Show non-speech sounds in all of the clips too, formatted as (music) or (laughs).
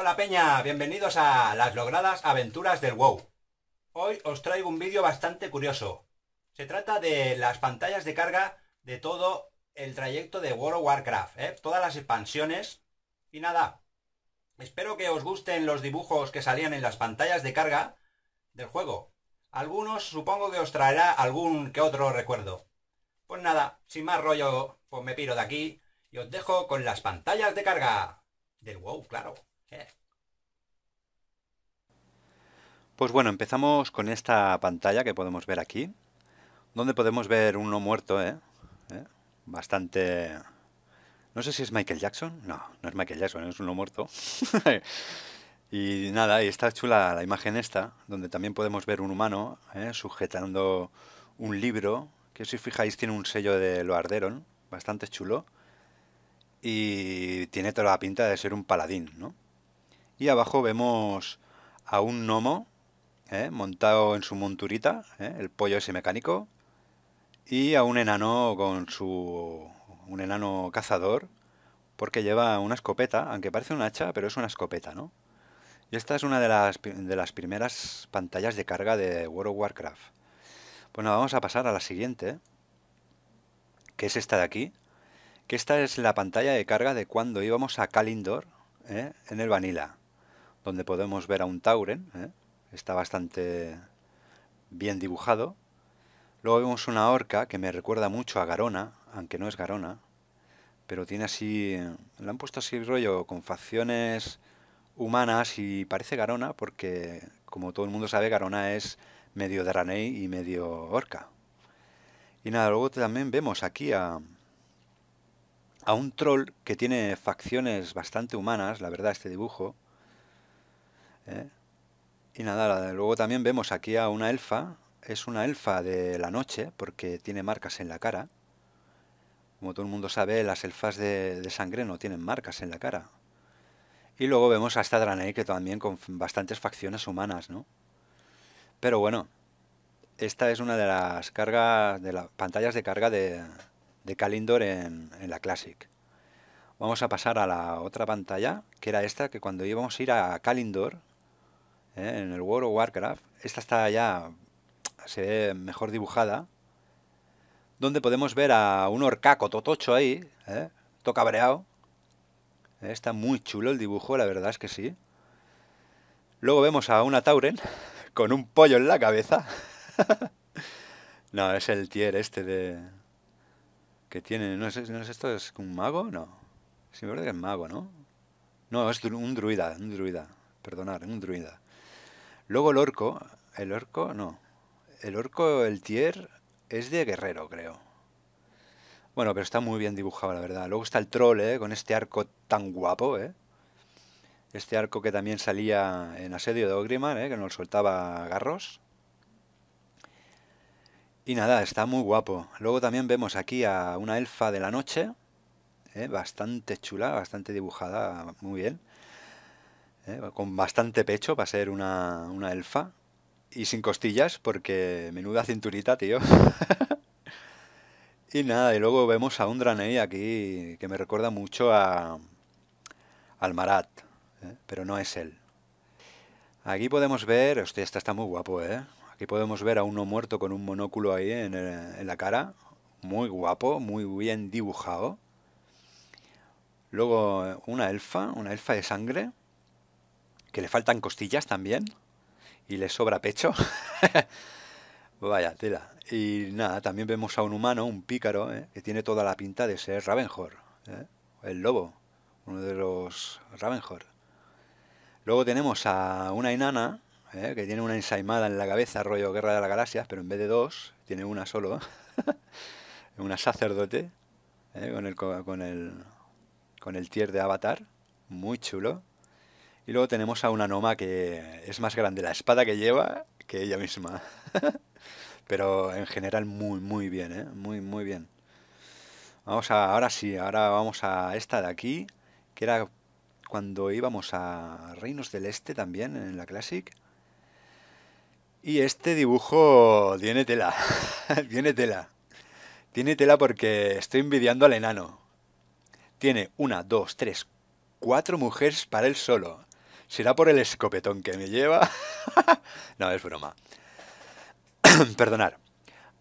Hola Peña, bienvenidos a las logradas aventuras del WoW. Hoy os traigo un vídeo bastante curioso. Se trata de las pantallas de carga de todo el trayecto de World of Warcraft, ¿eh? todas las expansiones. Y nada, espero que os gusten los dibujos que salían en las pantallas de carga del juego. Algunos supongo que os traerá algún que otro recuerdo. Pues nada, sin más rollo, pues me piro de aquí y os dejo con las pantallas de carga del WoW, claro. Pues bueno, empezamos con esta pantalla que podemos ver aquí, donde podemos ver uno muerto, ¿eh? ¿eh? Bastante... No sé si es Michael Jackson. No, no es Michael Jackson, es uno muerto. (laughs) y nada, y está chula la imagen esta, donde también podemos ver un humano ¿eh? sujetando un libro, que si fijáis tiene un sello de Loarderon, bastante chulo, y tiene toda la pinta de ser un paladín, ¿no? Y abajo vemos a un gnomo ¿eh? montado en su monturita, ¿eh? el pollo ese mecánico, y a un enano con su... un enano cazador, porque lleva una escopeta, aunque parece un hacha, pero es una escopeta, ¿no? Y esta es una de las, de las primeras pantallas de carga de World of Warcraft. Bueno, pues vamos a pasar a la siguiente, que es esta de aquí, que esta es la pantalla de carga de cuando íbamos a Kalindor ¿eh? en el Vanilla donde podemos ver a un Tauren, ¿eh? está bastante bien dibujado. Luego vemos una orca que me recuerda mucho a Garona, aunque no es Garona, pero tiene así, le han puesto así rollo con facciones humanas y parece Garona porque, como todo el mundo sabe, Garona es medio Draenei y medio orca. Y nada, luego también vemos aquí a, a un troll que tiene facciones bastante humanas, la verdad, este dibujo. ¿Eh? Y nada, luego también vemos aquí a una elfa. Es una elfa de la noche porque tiene marcas en la cara. Como todo el mundo sabe, las elfas de, sangre no tienen marcas en la cara. Y luego vemos a esta que también con bastantes facciones humanas, ¿no? Pero bueno, esta es una de las cargas de las pantallas de carga de, de Kalindor en, en, la Classic. Vamos a pasar a la otra pantalla, que era esta, que cuando íbamos a ir a Kalindor, ¿eh? en el World of Warcraft. Esta está ya, se ve mejor dibujada, donde podemos ver a un orcaco totocho ahí, ¿eh? tocabreado. ¿Eh? Está muy chulo el dibujo, la verdad es que sí. Luego vemos a una Tauren (laughs) con un pollo en la cabeza. (laughs) no, es el tier este de... que tiene... ¿No es, esto? ¿Es un mago? No. Sí, me parece que es mago, ¿no? No, es un druida, un druida. Perdonad, un druida. Luego el orco, el orco no, el orco, el tier es de guerrero creo. Bueno, pero está muy bien dibujado la verdad. Luego está el troll, eh, con este arco tan guapo, ¿eh? Este arco que también salía en asedio de ogrimar eh, que nos soltaba garros. Y nada, está muy guapo. Luego también vemos aquí a una elfa de la noche, eh, bastante chula, bastante dibujada, muy bien. ¿eh? con bastante pecho va a ser una, elfa y sin costillas porque menuda cinturita, tío. (laughs) y nada, y luego vemos a un dranei aquí que me recuerda mucho a al Marat, ¿eh? pero no es él. Aquí podemos ver, hostia, está muy guapo, ¿eh? Aquí podemos ver a uno muerto con un monóculo ahí en, eh, en la cara, muy guapo, muy bien dibujado. Luego una elfa, una elfa de sangre, que le faltan costillas también y le sobra pecho. (laughs) Vaya tela. Y nada, también vemos a un humano, un pícaro, eh, que tiene toda la pinta de ser Ravenhor, eh, el lobo, uno de los Ravenhor. Luego tenemos a una enana, eh, que tiene una ensaimada en la cabeza, rollo Guerra de las Galaxias, pero en vez de dos, tiene una solo. (laughs) una sacerdote, con, con, el, con el tier de Avatar, muy chulo. Y luego tenemos a una Noma que es más grande la espada que lleva que ella misma. (laughs) Pero en general muy, muy bien, ¿eh? Muy, muy bien. Vamos a, ahora sí, ahora vamos a esta de aquí, que era cuando íbamos a Reinos del Este también, en la Classic. Y este dibujo tiene tela, (laughs) tiene tela. Tiene tela porque estoy envidiando al enano. Tiene una, dos, tres, cuatro mujeres para él solo. ¿Será por el escopetón que me lleva? (laughs) no, es broma. (clears throat) Perdonar.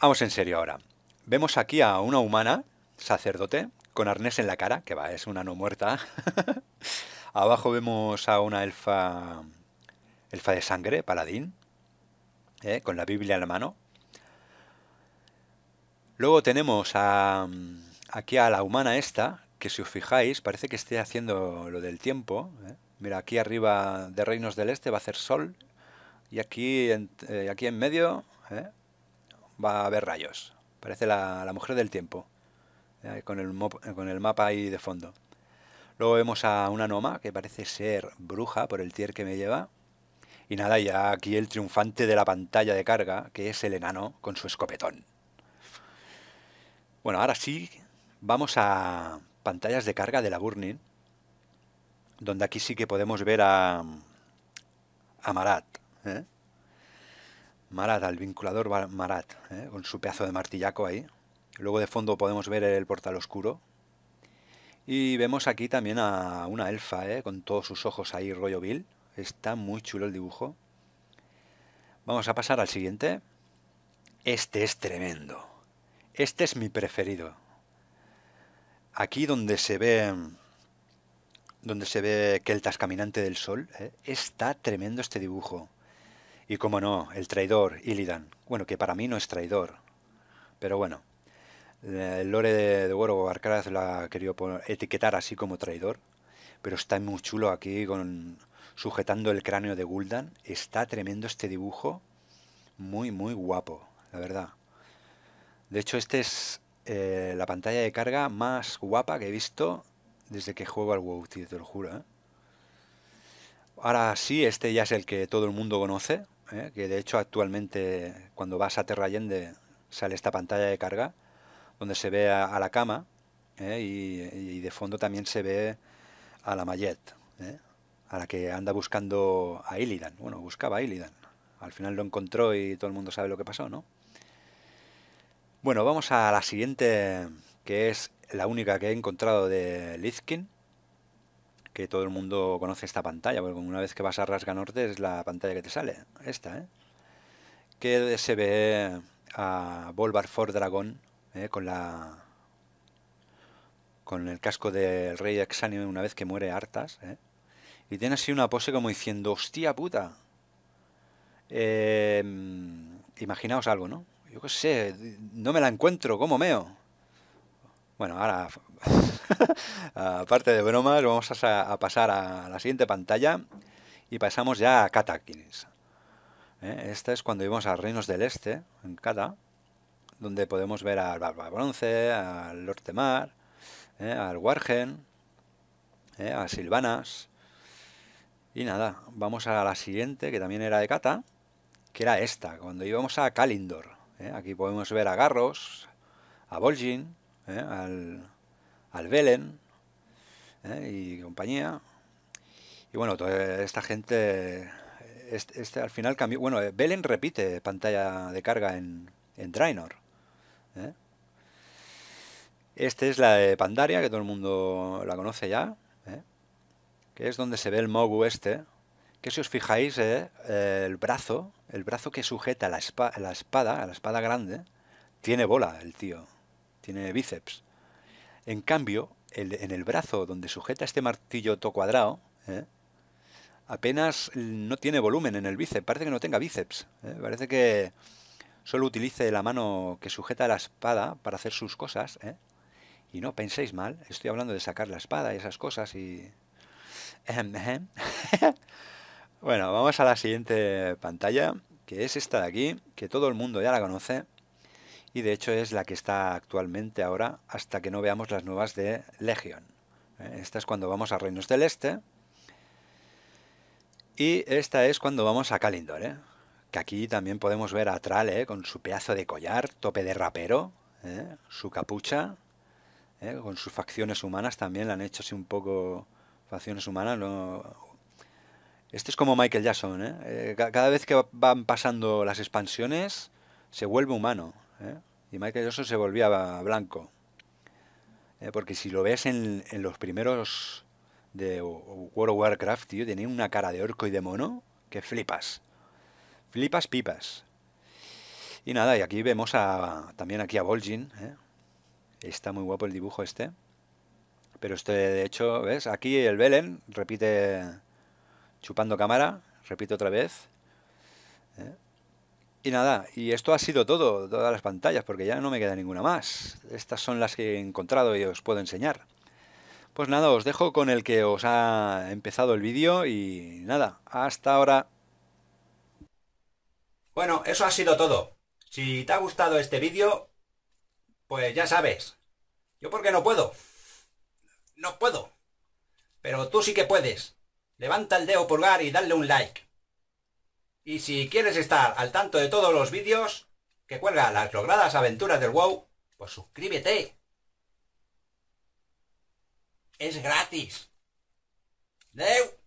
Vamos en serio ahora. Vemos aquí a una humana, sacerdote, con arnés en la cara, que va, es una no muerta. (laughs) Abajo vemos a una elfa, elfa de sangre, paladín, eh, con la Biblia en la mano. Luego tenemos a, aquí a la humana esta, que si os fijáis parece que esté haciendo lo del tiempo, ¿eh? Mira, aquí arriba de Reinos del Este va a hacer sol y aquí en, eh, aquí en medio eh, va a haber rayos. Parece la, mujer del tiempo, eh, con, el con el mapa ahí de fondo. Luego vemos a una Noma, que parece ser bruja por el tier que me lleva. Y nada, ya aquí el triunfante de la pantalla de carga, que es el enano con su escopetón. Bueno, ahora sí, vamos a pantallas de carga de la Burning donde aquí sí que podemos ver a, a Marat. ¿eh? Marat, al vinculador Marat, ¿eh? con su pedazo de martillaco ahí. Luego de fondo podemos ver el portal oscuro. Y vemos aquí también a una elfa, ¿eh? con todos sus ojos ahí rollo Bill. Está muy chulo el dibujo. Vamos a pasar al siguiente. Este es tremendo. Este es mi preferido. Aquí donde se ve donde se ve Keltas caminante del sol. Eh, está tremendo este dibujo. Y como no, el traidor, Illidan. Bueno, que para mí no es traidor. Pero bueno, el eh, lore de, de World la ha querido etiquetar así como traidor. Pero está muy chulo aquí con sujetando el cráneo de Gul'dan. Está tremendo este dibujo. Muy, muy guapo, la verdad. De hecho, esta es eh, la pantalla de carga más guapa que he visto desde que juego al WoW, te lo juro. ¿eh? Ahora sí, este ya es el que todo el mundo conoce, ¿eh? que de hecho actualmente cuando vas a Terra Allende sale esta pantalla de carga, donde se ve a, la cama ¿eh? y, de fondo también se ve a la mallet a la que anda buscando a Illidan. Bueno, buscaba a Illidan. Al final lo encontró y todo el mundo sabe lo que pasó, ¿no? Bueno, vamos a la siguiente, que es la única que he encontrado de Lizkin, que todo el mundo conoce esta pantalla, porque una vez que vas a Rasga Norte es la pantalla que te sale, esta, ¿eh? que se ve a Volvar Ford Dragon ¿eh? con la con el casco del rey exánime una vez que muere Artas, ¿eh? y tiene así una pose como diciendo, hostia puta, em, imaginaos algo, ¿no? Yo qué sé, no me la encuentro, ¿cómo meo? Bueno, ahora, (laughs) aparte de bromas, vamos a, pasar a la siguiente pantalla y pasamos ya a Katakins. ¿eh? Esta es cuando íbamos a Reinos del Este, en Kata, donde podemos ver al Barba Bronce, al Lortemar, ¿eh? al Wargen, ¿eh? a Silvanas. Y nada, vamos a la siguiente, que también era de Kata, que era esta, cuando íbamos a Kalindor. ¿eh? Aquí podemos ver a Garros, a Vol'jin, eh, al, al eh, y compañía. Y bueno, toda esta gente, este, este al final cambió. Bueno, eh, Belen repite pantalla de carga en, en Draenor. ¿eh? Este es la de Pandaria, que todo el mundo la conoce ya, que es donde se ve el Mogu este, que si os fijáis, el brazo, el brazo que sujeta la, la espada, la espada grande, tiene bola el tío tiene bíceps. En cambio, en el brazo donde sujeta este martillo to cuadrado, ¿eh? apenas no tiene volumen en el bíceps, parece que no tenga bíceps, ¿eh? parece que solo utilice la mano que sujeta la espada para hacer sus cosas, ¿eh? y no penséis mal, estoy hablando de sacar la espada y esas cosas y... (laughs) bueno, vamos a la siguiente pantalla, que es esta de aquí, que todo el mundo ya la conoce, y de hecho es la que está actualmente ahora hasta que no veamos las nuevas de Legion. ¿eh? Esta es cuando vamos a Reinos del Este y esta es cuando vamos a Kalindor, ¿eh? que aquí también podemos ver a Trale ¿eh? con su pedazo de collar, tope de rapero, su capucha, con sus facciones humanas también la han hecho así un poco facciones humanas. No... Este es como Michael Jackson, cada vez que van pasando las expansiones se vuelve humano. ¿Eh? Y Michael eso se volvía blanco. ¿Eh? Porque si lo ves en, los primeros de World of Warcraft, tío, tenía una cara de orco y de mono que flipas. Flipas pipas. Y nada, y aquí vemos a, también aquí a Volgin. ¿eh? Está muy guapo el dibujo este. Pero este, de hecho, ¿ves? Aquí el Belen repite chupando cámara, repite otra vez. Y nada, y esto ha sido todo, todas las pantallas, porque ya no me queda ninguna más. Estas son las que he encontrado y os puedo enseñar. Pues nada, os dejo con el que os ha empezado el vídeo y nada, hasta ahora. Bueno, eso ha sido todo. Si te ha gustado este vídeo, pues ya sabes. Yo porque no puedo. No puedo. Pero tú sí que puedes. Levanta el dedo pulgar y dale un like. Y si quieres estar al tanto de todos los vídeos que cuelga las logradas aventuras del WoW, pues suscríbete. Es gratis. ¡Deu!